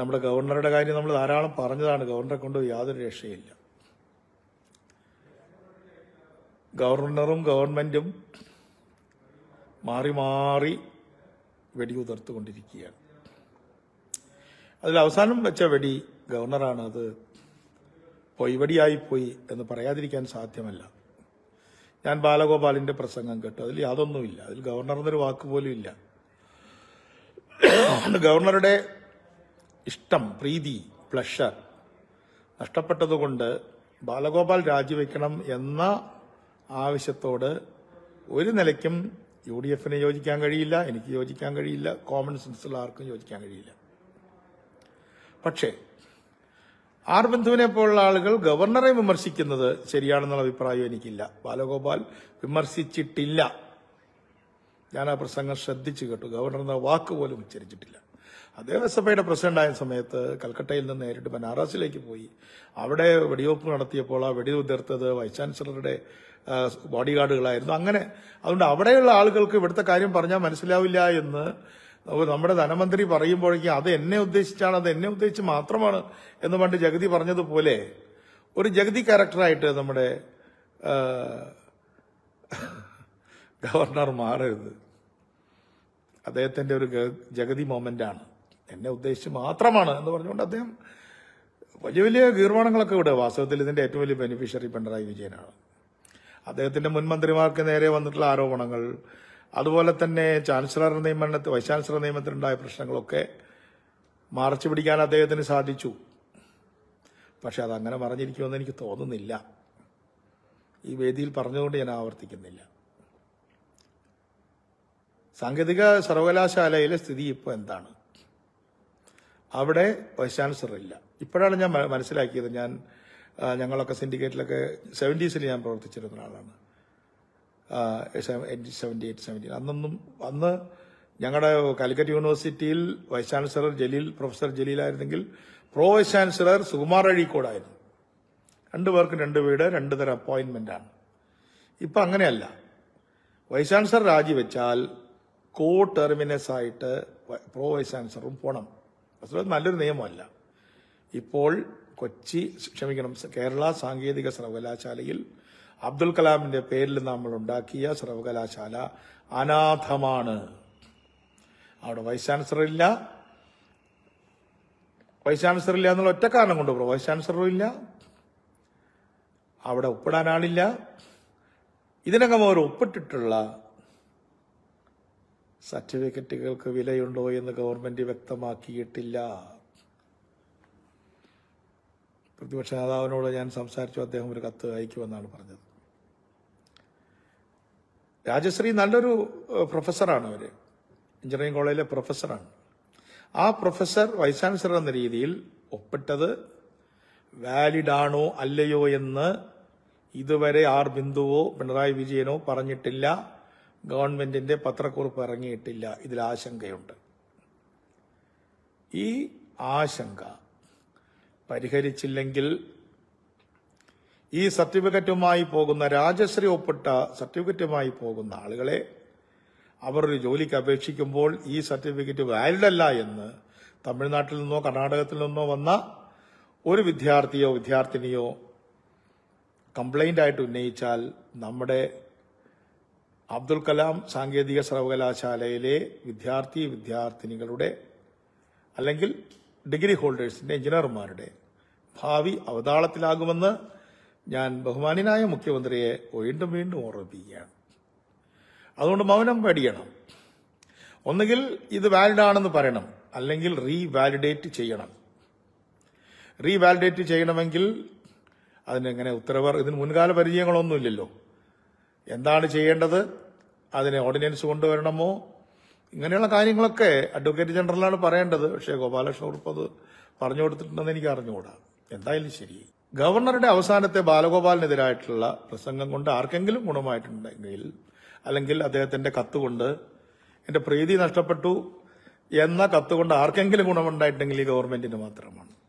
നമ്മുടെ ഗവർണറുടെ കാര്യം നമ്മൾ ധാരാളം പറഞ്ഞതാണ് ഗവർണറെ കൊണ്ട് യാതൊരു രക്ഷയില്ല ഗവർണറും ഗവൺമെന്റും മാറി മാറി വെടിയുതിർത്തുകൊണ്ടിരിക്കുകയാണ് അതിൽ അവസാനം വെച്ച വെടി ഗവർണറാണ് അത് പൊയ്വടിയായിപ്പോയി എന്ന് പറയാതിരിക്കാൻ സാധ്യമല്ല ഞാൻ ബാലഗോപാലിന്റെ പ്രസംഗം കേട്ടു അതിൽ യാതൊന്നുമില്ല അതിൽ ഗവർണർ എന്നൊരു വാക്ക് പോലും ഇല്ല ഗവർണറുടെ ഇഷ്ടം പ്രീതി പ്ലഷർ നഷ്ടപ്പെട്ടതുകൊണ്ട് ബാലഗോപാൽ രാജിവെക്കണം എന്ന ആവശ്യത്തോട് ഒരു നിലയ്ക്കും യു ഡി എഫിനെ യോജിക്കാൻ കഴിയില്ല എനിക്ക് യോജിക്കാൻ കഴിയില്ല കോമൺ സെൻസുള്ള ആർക്കും യോജിക്കാൻ കഴിയില്ല പക്ഷേ ആർ ബന്ധുവിനെ പോലുള്ള ആളുകൾ ഗവർണറെ വിമർശിക്കുന്നത് ശരിയാണെന്നുള്ള അഭിപ്രായം എനിക്കില്ല ബാലഗോപാൽ വിമർശിച്ചിട്ടില്ല ഞാൻ ആ പ്രസംഗം ശ്രദ്ധിച്ചു കേട്ടു ഗവർണർ വാക്ക് പോലും ഉച്ചരിച്ചിട്ടില്ല ദേവസഭയുടെ പ്രസിഡന്റായ സമയത്ത് കൽക്കട്ടയിൽ നിന്ന് നേരിട്ട് ബനാറസിലേക്ക് പോയി അവിടെ വെടിവെപ്പ് നടത്തിയപ്പോൾ ആ വെടി ഉതിർത്തത് വൈസ് ചാൻസലറുടെ ബോഡി ഗാർഡുകളായിരുന്നു അങ്ങനെ അതുകൊണ്ട് അവിടെയുള്ള ആളുകൾക്ക് ഇവിടുത്തെ കാര്യം പറഞ്ഞാൽ മനസ്സിലാവില്ല എന്ന് നമ്മുടെ ധനമന്ത്രി പറയുമ്പോഴേക്കും അത് എന്നെ ഉദ്ദേശിച്ചാണ് അത് എന്നെ ഉദ്ദേശിച്ച് മാത്രമാണ് എന്ന് പണ്ട് ജഗതി പറഞ്ഞതുപോലെ ഒരു ജഗതി ക്യാരക്ടറായിട്ട് നമ്മുടെ ഗവർണർ മാറരുത് അദ്ദേഹത്തിന്റെ ഒരു ജഗതി മൊമെൻ്റാണ് എന്നെ ഉദ്ദേശിച്ച് മാത്രമാണ് എന്ന് പറഞ്ഞുകൊണ്ട് അദ്ദേഹം വലിയ വലിയ കീർവാണങ്ങളൊക്കെ ഇവിടെ വാസ്തവത്തിൽ ഇതിന്റെ ഏറ്റവും വലിയ ബെനിഫിഷ്യറി പിണറായി വിജയനാണ് അദ്ദേഹത്തിന്റെ മുൻമന്ത്രിമാർക്ക് നേരെ വന്നിട്ടുള്ള ആരോപണങ്ങൾ അതുപോലെ തന്നെ ചാൻസലർ നിയമനത്തിൽ വൈസ് ചാൻസലർ നിയമനത്തിലുണ്ടായ പ്രശ്നങ്ങളൊക്കെ മറച്ചു പിടിക്കാൻ അദ്ദേഹത്തിന് സാധിച്ചു പക്ഷെ അതങ്ങനെ മറഞ്ഞിരിക്കുമെന്ന് എനിക്ക് തോന്നുന്നില്ല ഈ വേദിയിൽ പറഞ്ഞതുകൊണ്ട് ഞാൻ ആവർത്തിക്കുന്നില്ല സാങ്കേതിക സർവകലാശാലയിലെ സ്ഥിതി ഇപ്പോൾ എന്താണ് അവിടെ വൈസ് ചാൻസലർ ഇല്ല ഇപ്പോഴാണ് ഞാൻ മനസ്സിലാക്കിയത് ഞാൻ ഞങ്ങളൊക്കെ സിൻഡിക്കേറ്റിലൊക്കെ സെവൻറ്റീസിൽ ഞാൻ പ്രവർത്തിച്ചിരുന്ന ഒരാളാണ് സെവൻറ്റി എയ്റ്റ് സെവൻറ്റി അന്നൊന്നും അന്ന് ഞങ്ങളുടെ കാലിക്കറ്റ് യൂണിവേഴ്സിറ്റിയിൽ വൈസ് ചാൻസലർ ജലീൽ പ്രൊഫസർ ജലീലായിരുന്നെങ്കിൽ പ്രോ വൈസ് ചാൻസലർ സുകുമാർ അഴീക്കോടായിരുന്നു രണ്ടു പേർക്ക് രണ്ട് വീട് രണ്ട് തരം അപ്പോയിൻമെൻ്റാണ് ഇപ്പം അങ്ങനെയല്ല വൈസ് ചാൻസലർ രാജിവെച്ചാൽ കോ ടെർമിനസ് ആയിട്ട് പ്രോ വൈസ് ചാൻസലറും പോണം വസ്തുത നല്ലൊരു നിയമമല്ല ഇപ്പോൾ കൊച്ചി ക്ഷമിക്കണം കേരള സാങ്കേതിക സർവകലാശാലയിൽ അബ്ദുൽ കലാമിന്റെ പേരിൽ നമ്മൾ ഉണ്ടാക്കിയ സർവകലാശാല അനാഥമാണ് അവിടെ വൈസ് ചാൻസലറില്ല വൈസ് ചാൻസലർ ഇല്ല എന്നുള്ള ഒറ്റ കാരണം കൊണ്ട് വൈസ് ചാൻസലറും ഇല്ല അവിടെ ഒപ്പിടാനാളില്ല ആളില്ല ഇതിനകം അവർ ഒപ്പിട്ടിട്ടുള്ള സർട്ടിഫിക്കറ്റുകൾക്ക് വിലയുണ്ടോ എന്ന് ഗവൺമെന്റ് വ്യക്തമാക്കിയിട്ടില്ല പ്രതിപക്ഷ നേതാവിനോട് ഞാൻ സംസാരിച്ചു അദ്ദേഹം ഒരു കത്ത് അയക്കുമെന്നാണ് പറഞ്ഞത് രാജശ്രീ നല്ലൊരു പ്രൊഫസറാണ് അവര് എഞ്ചിനീയറിംഗ് കോളേജിലെ പ്രൊഫസറാണ് ആ പ്രൊഫസർ വൈസ് ചാൻസലർ എന്ന രീതിയിൽ ഒപ്പിട്ടത് ആണോ അല്ലയോ എന്ന് ഇതുവരെ ആർ ബിന്ദുവോ പിണറായി വിജയനോ പറഞ്ഞിട്ടില്ല ഗവൺമെന്റിന്റെ പത്രക്കുറിപ്പ് ഇറങ്ങിയിട്ടില്ല ഇതിൽ ആശങ്കയുണ്ട് ഈ ആശങ്ക പരിഹരിച്ചില്ലെങ്കിൽ ഈ സർട്ടിഫിക്കറ്റുമായി പോകുന്ന രാജശ്രീ ഒപ്പിട്ട സർട്ടിഫിക്കറ്റുമായി പോകുന്ന ആളുകളെ അവർ ഒരു ജോലിക്ക് അപേക്ഷിക്കുമ്പോൾ ഈ സർട്ടിഫിക്കറ്റ് വാലിഡ് അല്ല എന്ന് തമിഴ്നാട്ടിൽ നിന്നോ കർണാടകത്തിൽ നിന്നോ വന്ന ഒരു വിദ്യാർത്ഥിയോ വിദ്യാർത്ഥിനിയോ കംപ്ലൈന്റ് ആയിട്ട് ഉന്നയിച്ചാൽ നമ്മുടെ അബ്ദുൽ കലാം സാങ്കേതിക സർവകലാശാലയിലെ വിദ്യാർത്ഥി വിദ്യാർത്ഥിനികളുടെ അല്ലെങ്കിൽ ഡിഗ്രി ഹോൾഡേഴ്സിന്റെ എഞ്ചിനീയർമാരുടെ ഭാവി അവതാളത്തിലാകുമെന്ന് ഞാൻ ബഹുമാനായ മുഖ്യമന്ത്രിയെ വീണ്ടും വീണ്ടും ഓർമ്മിപ്പിക്കുകയാണ് അതുകൊണ്ട് മൗനം പഠിക്കണം ഒന്നുകിൽ ഇത് വാലിഡ് ആണെന്ന് പറയണം അല്ലെങ്കിൽ റീവാലിഡേറ്റ് ചെയ്യണം റീവാലിഡേറ്റ് ചെയ്യണമെങ്കിൽ അതിനെങ്ങനെ ഉത്തരവർ ഇതിന് മുൻകാല പരിചയങ്ങളൊന്നുമില്ലല്ലോ എന്താണ് ചെയ്യേണ്ടത് അതിനെ ഓർഡിനൻസ് കൊണ്ടുവരണമോ ഇങ്ങനെയുള്ള കാര്യങ്ങളൊക്കെ അഡ്വക്കേറ്റ് ജനറലാണ് പറയേണ്ടത് പക്ഷേ ഗോപാലകൃഷ്ണ കുറുപ്പ് അത് പറഞ്ഞു കൊടുത്തിട്ടുണ്ടെന്ന് എനിക്ക് അറിഞ്ഞുകൂടാ എന്തായാലും ശരി ഗവർണറുടെ അവസാനത്തെ ബാലഗോപാലിനെതിരായിട്ടുള്ള പ്രസംഗം കൊണ്ട് ആർക്കെങ്കിലും ഗുണമായിട്ടുണ്ടെങ്കിൽ അല്ലെങ്കിൽ അദ്ദേഹത്തിന്റെ കത്തുകൊണ്ട് എന്റെ പ്രീതി നഷ്ടപ്പെട്ടു എന്ന കത്തുകൊണ്ട് ആർക്കെങ്കിലും ഗുണമുണ്ടായിട്ടുണ്ടെങ്കിൽ ഈ ഗവൺമെന്റിന് മാത്രമാണ്